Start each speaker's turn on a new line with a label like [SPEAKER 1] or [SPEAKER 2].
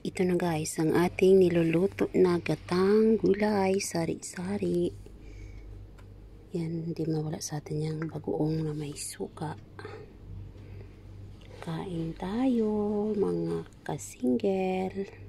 [SPEAKER 1] ito na guys ang ating niluluto na gatang gulay sari-sari yan hindi mawala sa atin yung bagoong na may suka kain tayo mga kasingel